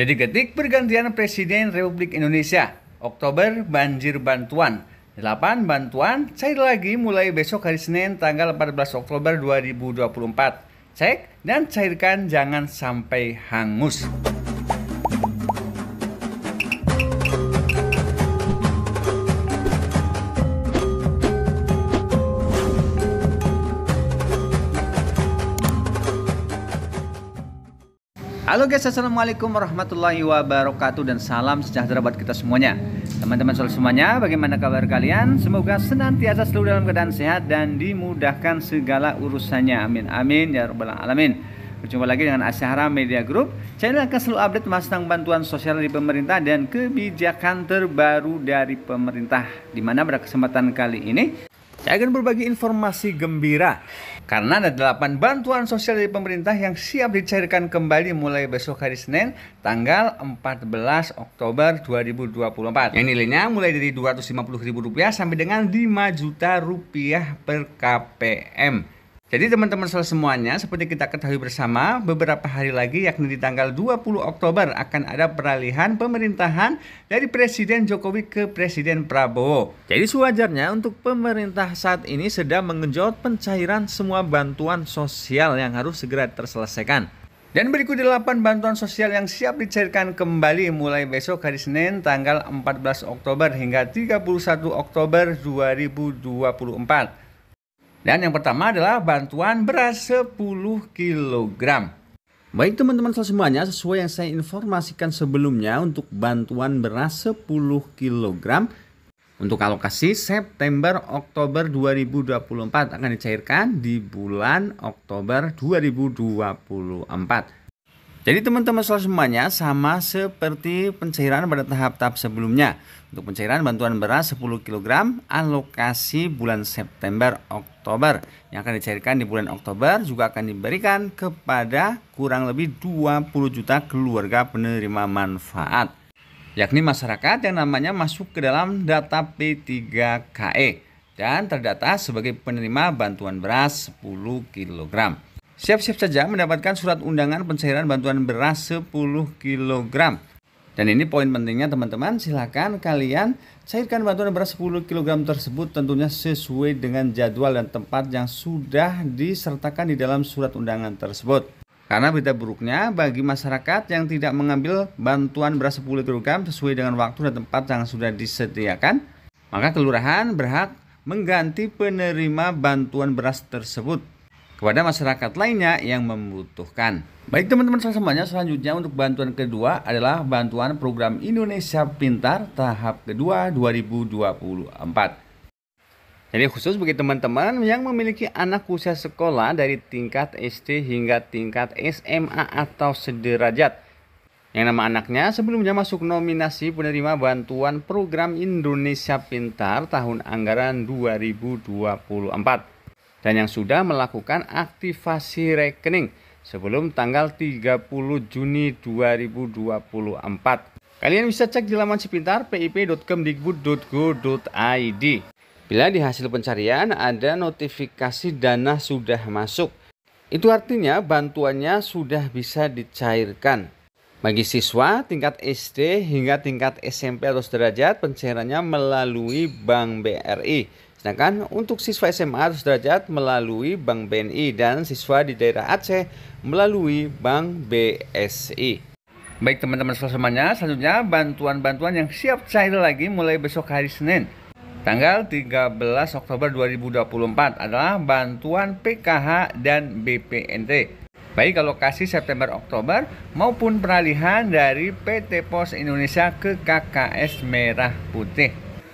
Jadi ketik pergantian Presiden Republik Indonesia, Oktober banjir bantuan. 8. Bantuan, cair lagi mulai besok hari Senin tanggal 14 Oktober 2024. Cek dan cairkan jangan sampai hangus. Halo guys, Assalamualaikum warahmatullahi wabarakatuh dan salam sejahtera buat kita semuanya Teman-teman selalu semuanya, bagaimana kabar kalian? Semoga senantiasa selalu dalam keadaan sehat dan dimudahkan segala urusannya Amin, amin, ya rabbal alamin Berjumpa lagi dengan Asyahara Media Group Channel akan selalu update tentang bantuan sosial dari pemerintah dan kebijakan terbaru dari pemerintah Dimana pada kesempatan kali ini saya akan berbagi informasi gembira karena ada 8 bantuan sosial dari pemerintah yang siap dicairkan kembali mulai besok hari Senin tanggal 14 Oktober 2024 yang nilainya mulai dari Rp250.000 sampai dengan Rp5 juta rupiah per KPM jadi teman-teman semuanya, seperti kita ketahui bersama, beberapa hari lagi yakni di tanggal 20 Oktober akan ada peralihan pemerintahan dari Presiden Jokowi ke Presiden Prabowo. Jadi sewajarnya untuk pemerintah saat ini sedang mengenjot pencairan semua bantuan sosial yang harus segera terselesaikan. Dan berikut 8 bantuan sosial yang siap dicairkan kembali mulai besok hari Senin tanggal 14 Oktober hingga 31 Oktober 2024. Dan yang pertama adalah bantuan beras 10 kg. Baik teman-teman semuanya, sesuai yang saya informasikan sebelumnya untuk bantuan beras 10 kg untuk alokasi September Oktober 2024 akan dicairkan di bulan Oktober 2024. Jadi teman-teman selalu semuanya sama seperti pencairan pada tahap-tahap sebelumnya. Untuk pencairan bantuan beras 10 kg alokasi bulan September Oktober yang akan dicairkan di bulan Oktober juga akan diberikan kepada kurang lebih 20 juta keluarga penerima manfaat yakni masyarakat yang namanya masuk ke dalam data P3KE dan terdata sebagai penerima bantuan beras 10 kg siap-siap saja mendapatkan surat undangan pencairan bantuan beras 10 kg. Dan ini poin pentingnya teman-teman, silahkan kalian cairkan bantuan beras 10 kg tersebut tentunya sesuai dengan jadwal dan tempat yang sudah disertakan di dalam surat undangan tersebut. Karena berita buruknya bagi masyarakat yang tidak mengambil bantuan beras 10 kg sesuai dengan waktu dan tempat yang sudah disediakan, maka kelurahan berhak mengganti penerima bantuan beras tersebut kepada masyarakat lainnya yang membutuhkan. Baik teman-teman semuanya, selanjutnya untuk bantuan kedua adalah bantuan program Indonesia Pintar tahap kedua 2024. Jadi khusus bagi teman-teman yang memiliki anak usia sekolah dari tingkat SD hingga tingkat SMA atau sederajat yang nama anaknya sebelumnya masuk nominasi penerima bantuan program Indonesia Pintar tahun anggaran 2024 dan yang sudah melakukan aktivasi rekening sebelum tanggal 30 Juni 2024. Kalian bisa cek di laman sepintar pip.kemdikbud.go.id. Bila di hasil pencarian ada notifikasi dana sudah masuk, itu artinya bantuannya sudah bisa dicairkan. Bagi siswa tingkat SD hingga tingkat SMP atau sederajat pencairannya melalui Bank BRI. Sedangkan untuk siswa SMA atau sederajat melalui Bank BNI dan siswa di daerah Aceh melalui Bank BSI. Baik teman-teman semuanya, selanjutnya bantuan-bantuan yang siap cair lagi mulai besok hari Senin. Tanggal 13 Oktober 2024 adalah bantuan PKH dan BPNT baik alokasi September Oktober maupun peralihan dari PT Pos Indonesia ke KKS Merah Putih.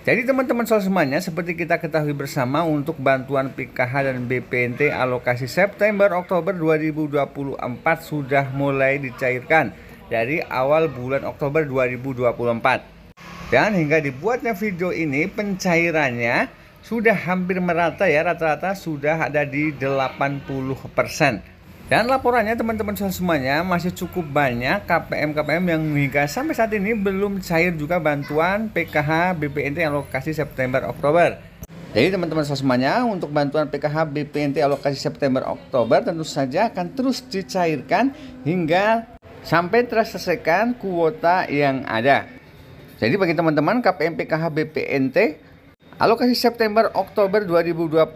Jadi teman-teman soal semuanya seperti kita ketahui bersama untuk bantuan PKH dan BPNT alokasi September Oktober 2024 sudah mulai dicairkan dari awal bulan Oktober 2024. Dan hingga dibuatnya video ini pencairannya sudah hampir merata ya rata-rata sudah ada di 80 persen dan laporannya teman-teman semuanya masih cukup banyak KPM-KPM yang hingga sampai saat ini belum cair juga bantuan PKH BPNT alokasi September Oktober. Jadi teman-teman semuanya untuk bantuan PKH BPNT alokasi September Oktober tentu saja akan terus dicairkan hingga sampai terselesaikan kuota yang ada. Jadi bagi teman-teman KPM PKH BPNT alokasi September Oktober 2024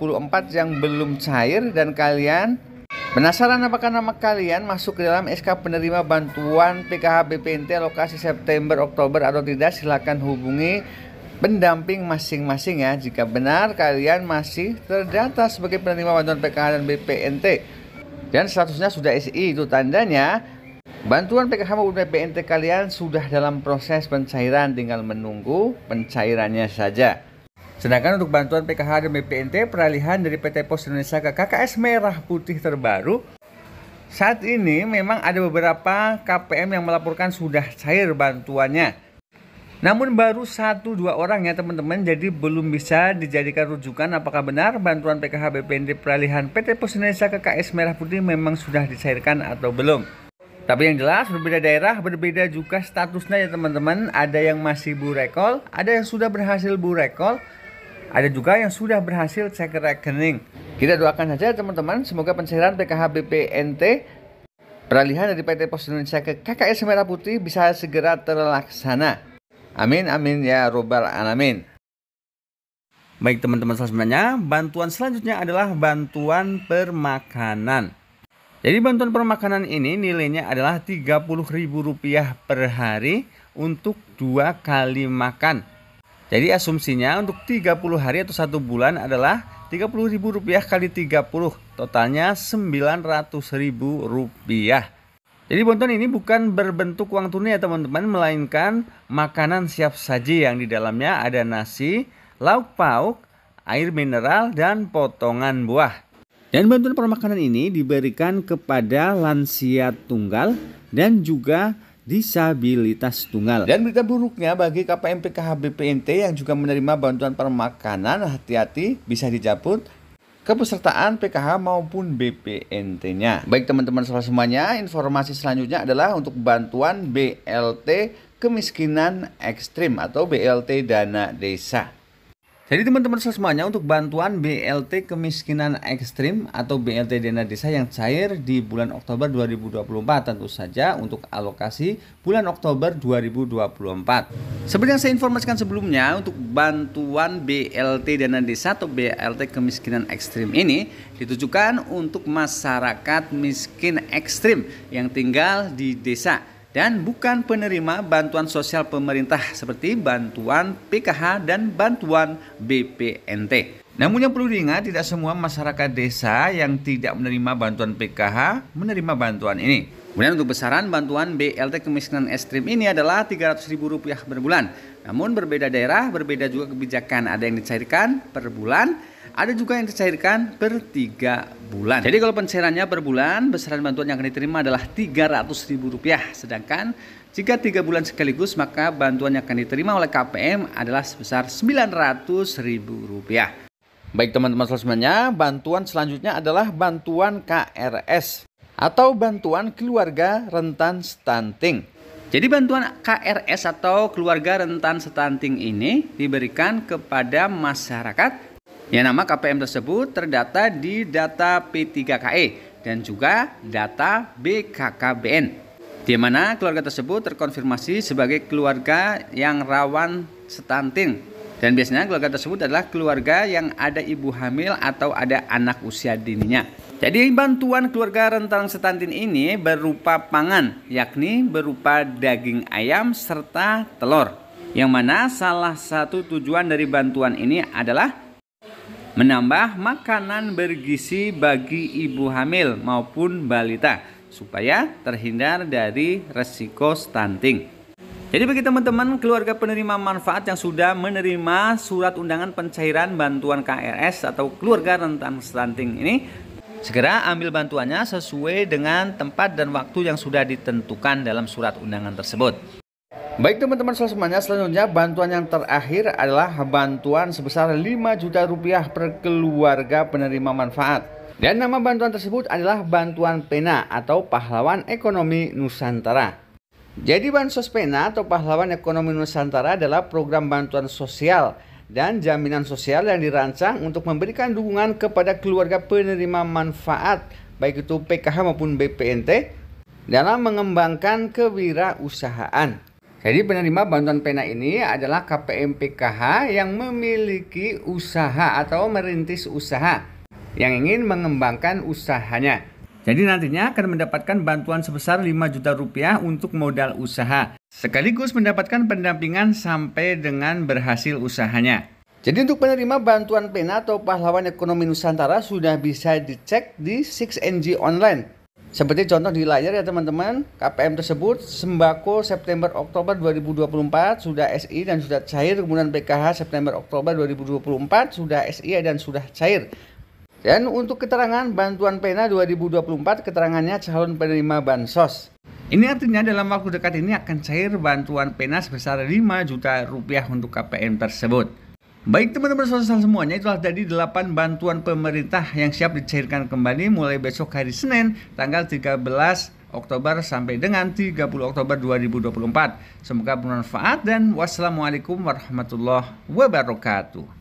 yang belum cair dan kalian Penasaran apakah nama kalian masuk ke dalam SK penerima bantuan PKH BPNT lokasi September Oktober atau tidak? silahkan hubungi pendamping masing-masing ya. Jika benar kalian masih terdata sebagai penerima bantuan PKH dan BPNT dan statusnya sudah SI itu tandanya bantuan PKH maupun BPNT kalian sudah dalam proses pencairan tinggal menunggu pencairannya saja. Sedangkan untuk bantuan PKH dan BPNT, peralihan dari PT Pos Indonesia ke KKS Merah Putih terbaru, saat ini memang ada beberapa KPM yang melaporkan sudah cair bantuannya. Namun baru satu dua orang ya teman-teman, jadi belum bisa dijadikan rujukan apakah benar bantuan PKH BPNT peralihan PT Pos Indonesia ke KKS Merah Putih memang sudah dicairkan atau belum. Tapi yang jelas berbeda daerah, berbeda juga statusnya ya teman-teman. Ada yang masih bu burekol, ada yang sudah berhasil bu burekol, ada juga yang sudah berhasil cek rekening. Kita doakan saja teman-teman, semoga pencairan PKH BPNT peralihan dari PT Pos Indonesia ke KKS Merah Putih bisa segera terlaksana. Amin, amin ya robbal alamin. Baik teman-teman selanjutnya, bantuan selanjutnya adalah bantuan permakanan. Jadi bantuan permakanan ini nilainya adalah Rp30.000 per hari untuk dua kali makan. Jadi asumsinya untuk 30 hari atau satu bulan adalah Rp30.000 kali 30 totalnya Rp900.000. Jadi bonton ini bukan berbentuk uang tunai ya teman-teman melainkan makanan siap saji yang di dalamnya ada nasi, lauk pauk, air mineral dan potongan buah. Dan bantuan permakanan ini diberikan kepada lansia tunggal dan juga disabilitas tunggal. Dan berita buruknya bagi KPM PKH BPNT yang juga menerima bantuan permakanan, hati-hati bisa dicabut kepesertaan PKH maupun BPNT-nya. Baik teman-teman semuanya, informasi selanjutnya adalah untuk bantuan BLT kemiskinan ekstrim atau BLT dana desa. Jadi teman-teman semuanya untuk bantuan BLT kemiskinan ekstrim atau BLT dana desa yang cair di bulan Oktober 2024 tentu saja untuk alokasi bulan Oktober 2024. Seperti yang saya informasikan sebelumnya untuk bantuan BLT dana desa atau BLT kemiskinan ekstrim ini ditujukan untuk masyarakat miskin ekstrim yang tinggal di desa dan bukan penerima bantuan sosial pemerintah seperti bantuan PKH dan bantuan BPNT. Namun yang perlu diingat tidak semua masyarakat desa yang tidak menerima bantuan PKH menerima bantuan ini. Kemudian untuk besaran bantuan BLT kemiskinan ekstrim ini adalah Rp300.000 per bulan. Namun berbeda daerah, berbeda juga kebijakan. Ada yang dicairkan per bulan, ada juga yang dicairkan per 3 bulan. Jadi kalau pencairannya per bulan, besaran bantuan yang akan diterima adalah Rp300.000. Sedangkan jika tiga bulan sekaligus, maka bantuan yang akan diterima oleh KPM adalah sebesar Rp900.000. Baik teman-teman semuanya, bantuan selanjutnya adalah bantuan KRS atau bantuan keluarga rentan stunting. Jadi bantuan KRS atau keluarga rentan stunting ini diberikan kepada masyarakat yang nama KPM tersebut terdata di data P3KE dan juga data BKKBN. Di mana keluarga tersebut terkonfirmasi sebagai keluarga yang rawan stunting dan biasanya keluarga tersebut adalah keluarga yang ada ibu hamil atau ada anak usia dininya. Jadi bantuan keluarga rentang setantin ini berupa pangan, yakni berupa daging ayam serta telur. Yang mana salah satu tujuan dari bantuan ini adalah menambah makanan bergizi bagi ibu hamil maupun balita supaya terhindar dari resiko stunting. Jadi bagi teman-teman keluarga penerima manfaat yang sudah menerima surat undangan pencairan bantuan KRS atau keluarga rentan stunting ini segera ambil bantuannya sesuai dengan tempat dan waktu yang sudah ditentukan dalam surat undangan tersebut. Baik teman-teman semuanya, selanjutnya bantuan yang terakhir adalah bantuan sebesar 5 juta rupiah per keluarga penerima manfaat. Dan nama bantuan tersebut adalah bantuan pena atau pahlawan ekonomi Nusantara. Jadi Bansos Pena atau Pahlawan Ekonomi Nusantara adalah program bantuan sosial dan jaminan sosial yang dirancang untuk memberikan dukungan kepada keluarga penerima manfaat baik itu PKH maupun BPNT dalam mengembangkan kewirausahaan. Jadi penerima bantuan pena ini adalah KPM PKH yang memiliki usaha atau merintis usaha yang ingin mengembangkan usahanya. Jadi nantinya akan mendapatkan bantuan sebesar 5 juta rupiah untuk modal usaha, sekaligus mendapatkan pendampingan sampai dengan berhasil usahanya. Jadi untuk penerima bantuan PENA atau Pahlawan Ekonomi Nusantara sudah bisa dicek di 6NG Online. Seperti contoh di layar ya teman-teman, KPM tersebut sembako September Oktober 2024 sudah SI dan sudah cair, kemudian PKH September Oktober 2024 sudah SI dan sudah cair. Dan untuk keterangan bantuan pena 2024 keterangannya calon penerima bansos. Ini artinya dalam waktu dekat ini akan cair bantuan pena sebesar 5 juta rupiah untuk KPM tersebut. Baik teman-teman sosial semuanya, itulah dari 8 bantuan pemerintah yang siap dicairkan kembali mulai besok hari Senin tanggal 13 Oktober sampai dengan 30 Oktober 2024. Semoga bermanfaat dan wassalamualaikum warahmatullahi wabarakatuh.